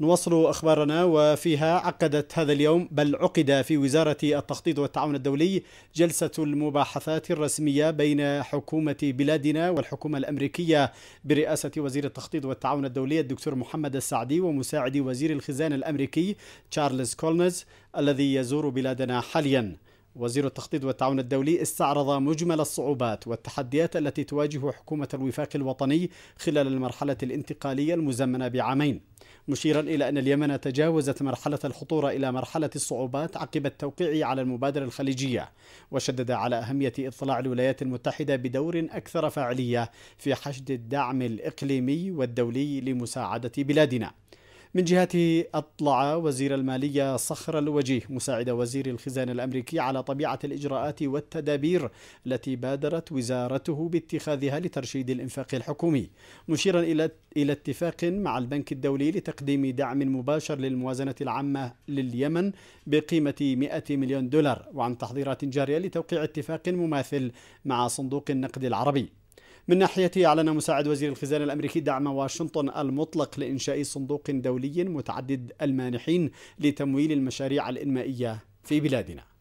نواصل أخبارنا وفيها عقدت هذا اليوم بل عقد في وزارة التخطيط والتعاون الدولي جلسة المباحثات الرسمية بين حكومة بلادنا والحكومة الأمريكية برئاسة وزير التخطيط والتعاون الدولي الدكتور محمد السعدي ومساعد وزير الخزانة الأمريكي تشارلز كولنز الذي يزور بلادنا حالياً. وزير التخطيط والتعاون الدولي استعرض مجمل الصعوبات والتحديات التي تواجه حكومة الوفاق الوطني خلال المرحلة الانتقالية المزمنة بعامين. مشيرا إلى أن اليمن تجاوزت مرحلة الخطورة إلى مرحلة الصعوبات عقب التوقيع على المبادرة الخليجية وشدد على أهمية إطلاع الولايات المتحدة بدور أكثر فاعلية في حشد الدعم الإقليمي والدولي لمساعدة بلادنا من جهته أطلع وزير المالية صخر الوجيه مساعد وزير الخزانة الأمريكي على طبيعة الإجراءات والتدابير التي بادرت وزارته باتخاذها لترشيد الإنفاق الحكومي مشيرا إلى إلى اتفاق مع البنك الدولي لتقديم دعم مباشر للموازنة العامة لليمن بقيمة 100 مليون دولار وعن تحضيرات جارية لتوقيع اتفاق مماثل مع صندوق النقد العربي من ناحيته أعلن مساعد وزير الخزانة الأمريكي دعم واشنطن المطلق لإنشاء صندوق دولي متعدد المانحين لتمويل المشاريع الإنمائية في بلادنا